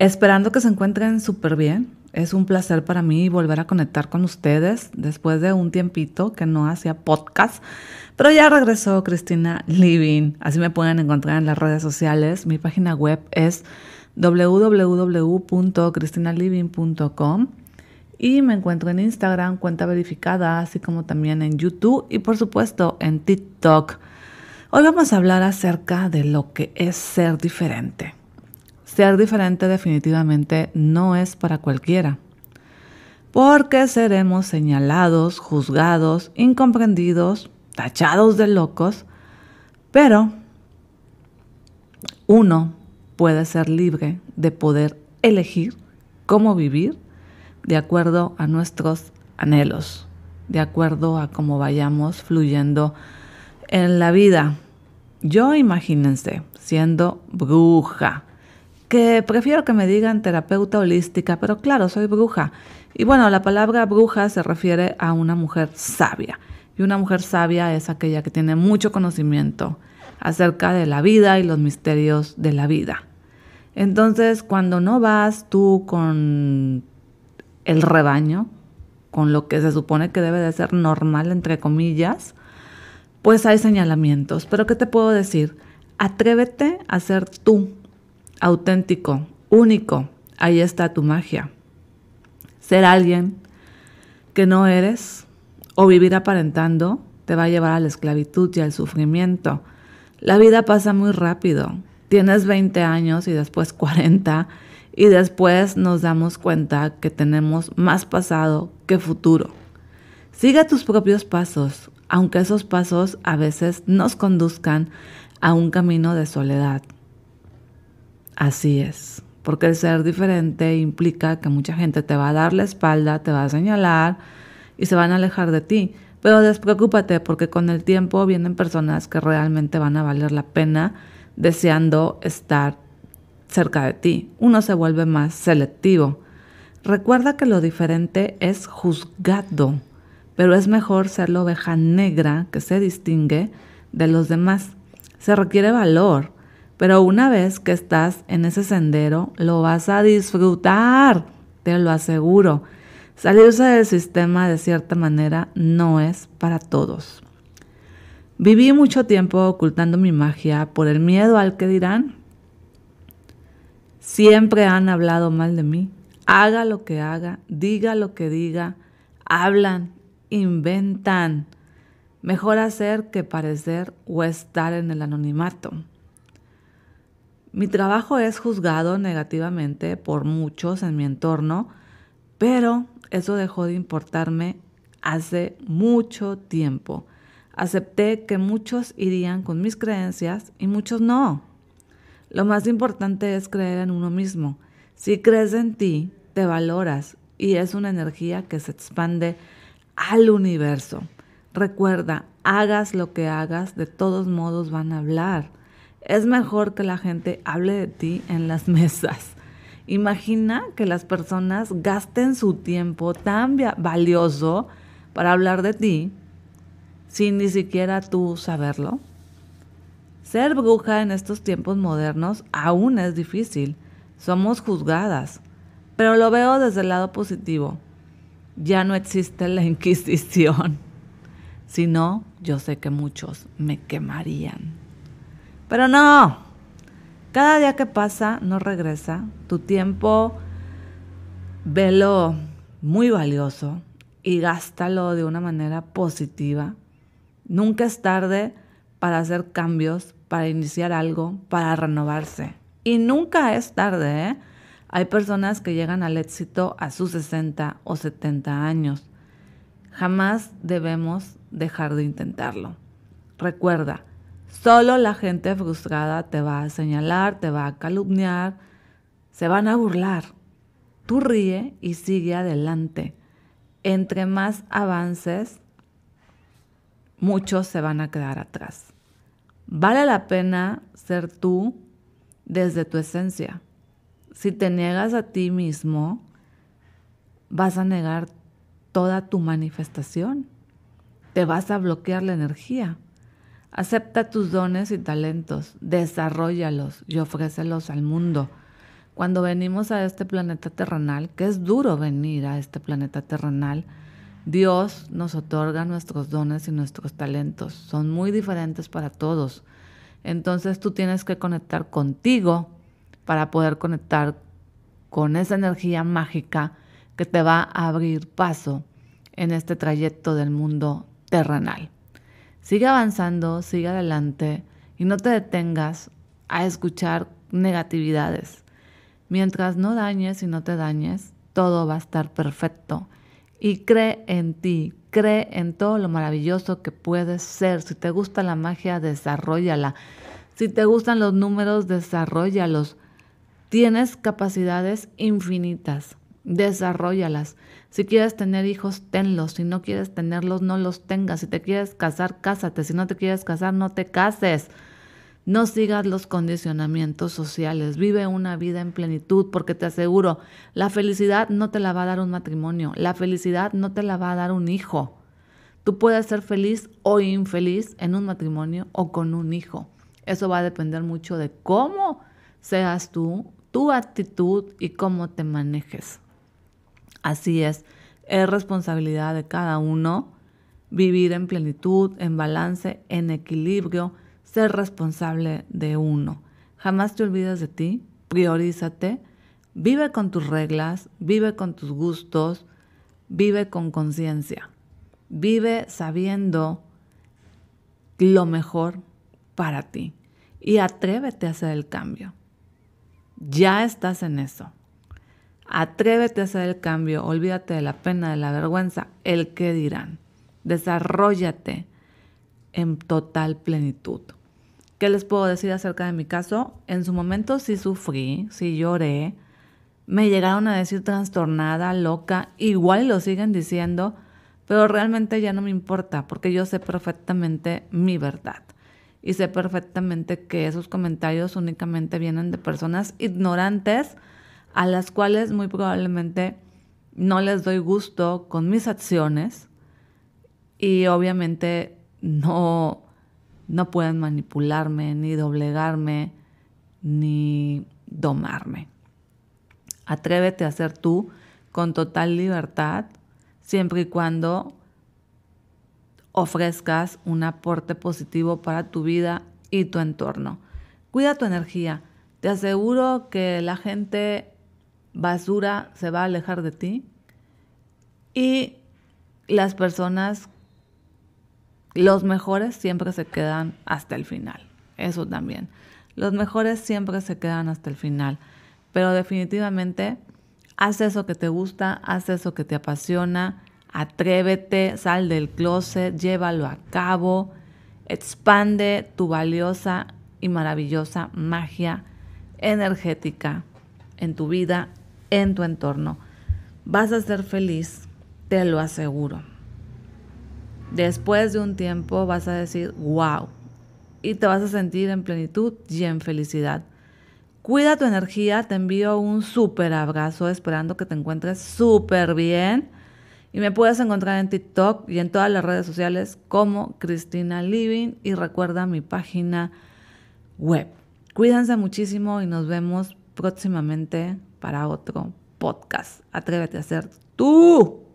Esperando que se encuentren súper bien. Es un placer para mí volver a conectar con ustedes después de un tiempito que no hacía podcast, pero ya regresó Cristina Living. Así me pueden encontrar en las redes sociales. Mi página web es www.cristinaliving.com y me encuentro en Instagram, cuenta verificada, así como también en YouTube y por supuesto en TikTok. Hoy vamos a hablar acerca de lo que es ser diferente. Ser diferente definitivamente no es para cualquiera, porque seremos señalados, juzgados, incomprendidos, tachados de locos, pero uno puede ser libre de poder elegir cómo vivir de acuerdo a nuestros anhelos, de acuerdo a cómo vayamos fluyendo en la vida. Yo imagínense siendo bruja, que prefiero que me digan terapeuta holística, pero claro, soy bruja. Y bueno, la palabra bruja se refiere a una mujer sabia. Y una mujer sabia es aquella que tiene mucho conocimiento acerca de la vida y los misterios de la vida. Entonces, cuando no vas tú con el rebaño, con lo que se supone que debe de ser normal, entre comillas, pues hay señalamientos. Pero ¿qué te puedo decir? Atrévete a ser tú, auténtico, único. Ahí está tu magia. Ser alguien que no eres o vivir aparentando te va a llevar a la esclavitud y al sufrimiento. La vida pasa muy rápido. Tienes 20 años y después 40 y después nos damos cuenta que tenemos más pasado que futuro. Siga tus propios pasos, aunque esos pasos a veces nos conduzcan a un camino de soledad. Así es, porque el ser diferente implica que mucha gente te va a dar la espalda, te va a señalar y se van a alejar de ti. Pero despreocúpate porque con el tiempo vienen personas que realmente van a valer la pena deseando estar cerca de ti. Uno se vuelve más selectivo. Recuerda que lo diferente es juzgado, pero es mejor ser la oveja negra que se distingue de los demás. Se requiere valor pero una vez que estás en ese sendero, lo vas a disfrutar, te lo aseguro. Salirse del sistema de cierta manera no es para todos. Viví mucho tiempo ocultando mi magia por el miedo al que dirán. Siempre han hablado mal de mí. Haga lo que haga, diga lo que diga, hablan, inventan. Mejor hacer que parecer o estar en el anonimato. Mi trabajo es juzgado negativamente por muchos en mi entorno, pero eso dejó de importarme hace mucho tiempo. Acepté que muchos irían con mis creencias y muchos no. Lo más importante es creer en uno mismo. Si crees en ti, te valoras y es una energía que se expande al universo. Recuerda, hagas lo que hagas, de todos modos van a hablar. Es mejor que la gente hable de ti en las mesas. Imagina que las personas gasten su tiempo tan valioso para hablar de ti sin ni siquiera tú saberlo. Ser bruja en estos tiempos modernos aún es difícil. Somos juzgadas. Pero lo veo desde el lado positivo. Ya no existe la Inquisición. Si no, yo sé que muchos me quemarían. Pero no, cada día que pasa no regresa. Tu tiempo, velo muy valioso y gástalo de una manera positiva. Nunca es tarde para hacer cambios, para iniciar algo, para renovarse. Y nunca es tarde, ¿eh? Hay personas que llegan al éxito a sus 60 o 70 años. Jamás debemos dejar de intentarlo. Recuerda, Solo la gente frustrada te va a señalar, te va a calumniar, se van a burlar. Tú ríe y sigue adelante. Entre más avances, muchos se van a quedar atrás. Vale la pena ser tú desde tu esencia. Si te niegas a ti mismo, vas a negar toda tu manifestación. Te vas a bloquear la energía Acepta tus dones y talentos, desarrollalos y ofrécelos al mundo. Cuando venimos a este planeta terrenal, que es duro venir a este planeta terrenal, Dios nos otorga nuestros dones y nuestros talentos. Son muy diferentes para todos. Entonces tú tienes que conectar contigo para poder conectar con esa energía mágica que te va a abrir paso en este trayecto del mundo terrenal. Sigue avanzando, sigue adelante y no te detengas a escuchar negatividades. Mientras no dañes y no te dañes, todo va a estar perfecto. Y cree en ti, cree en todo lo maravilloso que puedes ser. Si te gusta la magia, desarrollala. Si te gustan los números, desarrollalos. Tienes capacidades infinitas desarrollalas. Si quieres tener hijos, tenlos. Si no quieres tenerlos, no los tengas. Si te quieres casar, cásate. Si no te quieres casar, no te cases. No sigas los condicionamientos sociales. Vive una vida en plenitud porque te aseguro, la felicidad no te la va a dar un matrimonio. La felicidad no te la va a dar un hijo. Tú puedes ser feliz o infeliz en un matrimonio o con un hijo. Eso va a depender mucho de cómo seas tú, tu actitud y cómo te manejes. Así es, es responsabilidad de cada uno vivir en plenitud, en balance, en equilibrio, ser responsable de uno. Jamás te olvides de ti, priorízate, vive con tus reglas, vive con tus gustos, vive con conciencia, vive sabiendo lo mejor para ti y atrévete a hacer el cambio. Ya estás en eso. Atrévete a hacer el cambio, olvídate de la pena, de la vergüenza, el que dirán. Desarrollate en total plenitud. ¿Qué les puedo decir acerca de mi caso? En su momento sí sufrí, sí lloré, me llegaron a decir trastornada, loca, igual lo siguen diciendo, pero realmente ya no me importa porque yo sé perfectamente mi verdad y sé perfectamente que esos comentarios únicamente vienen de personas ignorantes a las cuales muy probablemente no les doy gusto con mis acciones y obviamente no, no pueden manipularme, ni doblegarme, ni domarme. Atrévete a ser tú con total libertad, siempre y cuando ofrezcas un aporte positivo para tu vida y tu entorno. Cuida tu energía. Te aseguro que la gente basura se va a alejar de ti y las personas, los mejores siempre se quedan hasta el final. Eso también. Los mejores siempre se quedan hasta el final. Pero definitivamente, haz eso que te gusta, haz eso que te apasiona, atrévete, sal del closet, llévalo a cabo, expande tu valiosa y maravillosa magia energética en tu vida en tu entorno. Vas a ser feliz, te lo aseguro. Después de un tiempo vas a decir, wow, y te vas a sentir en plenitud y en felicidad. Cuida tu energía, te envío un súper abrazo, esperando que te encuentres súper bien. Y me puedes encontrar en TikTok y en todas las redes sociales como Cristina Living y recuerda mi página web. Cuídense muchísimo y nos vemos próximamente para otro podcast. Atrévete a ser tú.